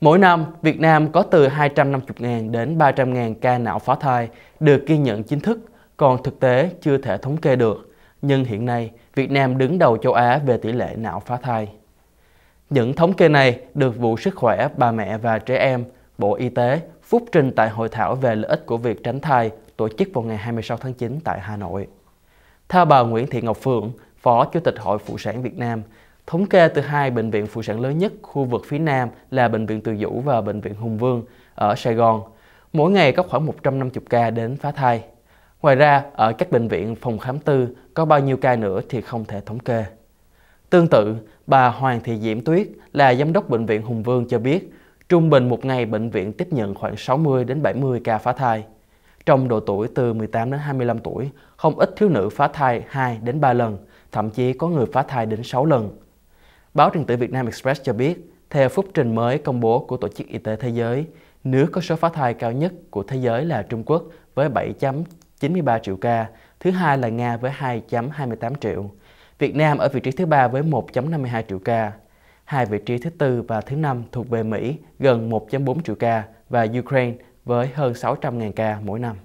Mỗi năm, Việt Nam có từ 250.000 đến 300.000 ca não phá thai được ghi nhận chính thức, còn thực tế chưa thể thống kê được. Nhưng hiện nay, Việt Nam đứng đầu châu Á về tỷ lệ não phá thai. Những thống kê này được Vụ Sức khỏe Bà mẹ và Trẻ em, Bộ Y tế phúc trình tại hội thảo về lợi ích của việc tránh thai tổ chức vào ngày 26 tháng 9 tại Hà Nội. Theo bà Nguyễn Thị Ngọc Phượng, Phó Chủ tịch Hội Phụ sản Việt Nam, Thống kê từ hai bệnh viện phụ sản lớn nhất khu vực phía Nam là Bệnh viện Từ Dũ và Bệnh viện Hùng Vương ở Sài Gòn. Mỗi ngày có khoảng 150 ca đến phá thai. Ngoài ra, ở các bệnh viện phòng khám tư có bao nhiêu ca nữa thì không thể thống kê. Tương tự, bà Hoàng Thị Diễm Tuyết là giám đốc bệnh viện Hùng Vương cho biết, trung bình một ngày bệnh viện tiếp nhận khoảng 60 đến 70 ca phá thai. Trong độ tuổi từ 18 đến 25 tuổi, không ít thiếu nữ phá thai 2 đến 3 lần, thậm chí có người phá thai đến 6 lần. Báo điện tử Việt Nam Express cho biết, theo phúc trình mới công bố của Tổ chức Y tế Thế giới, nước có số phá thai cao nhất của thế giới là Trung Quốc với 7.93 triệu ca, thứ hai là Nga với 2.28 triệu. Việt Nam ở vị trí thứ ba với 1.52 triệu ca. Hai vị trí thứ tư và thứ năm thuộc về Mỹ gần 1.4 triệu ca và Ukraine với hơn 600.000 ca mỗi năm.